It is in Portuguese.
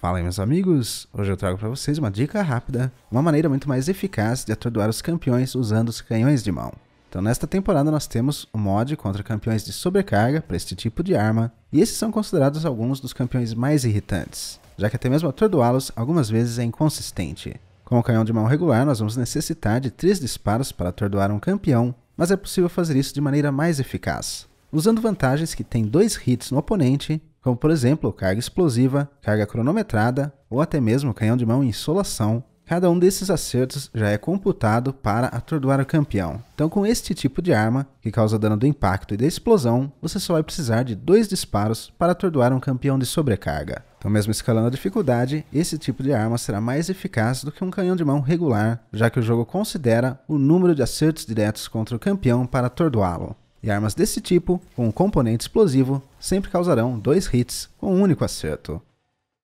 Fala aí, meus amigos! Hoje eu trago para vocês uma dica rápida, uma maneira muito mais eficaz de atordoar os campeões usando os canhões de mão. Então, nesta temporada, nós temos um mod contra campeões de sobrecarga para este tipo de arma, e esses são considerados alguns dos campeões mais irritantes, já que até mesmo atordoá-los algumas vezes é inconsistente. Com o canhão de mão regular, nós vamos necessitar de 3 disparos para atordoar um campeão, mas é possível fazer isso de maneira mais eficaz, usando vantagens que tem dois hits no oponente como por exemplo carga explosiva, carga cronometrada ou até mesmo canhão de mão em insolação. Cada um desses acertos já é computado para atordoar o campeão. Então, com este tipo de arma, que causa dano do impacto e da explosão, você só vai precisar de dois disparos para atordoar um campeão de sobrecarga. Então, mesmo escalando a dificuldade, esse tipo de arma será mais eficaz do que um canhão de mão regular, já que o jogo considera o número de acertos diretos contra o campeão para atordoá-lo. E armas desse tipo, com um componente explosivo, sempre causarão dois hits com um único acerto.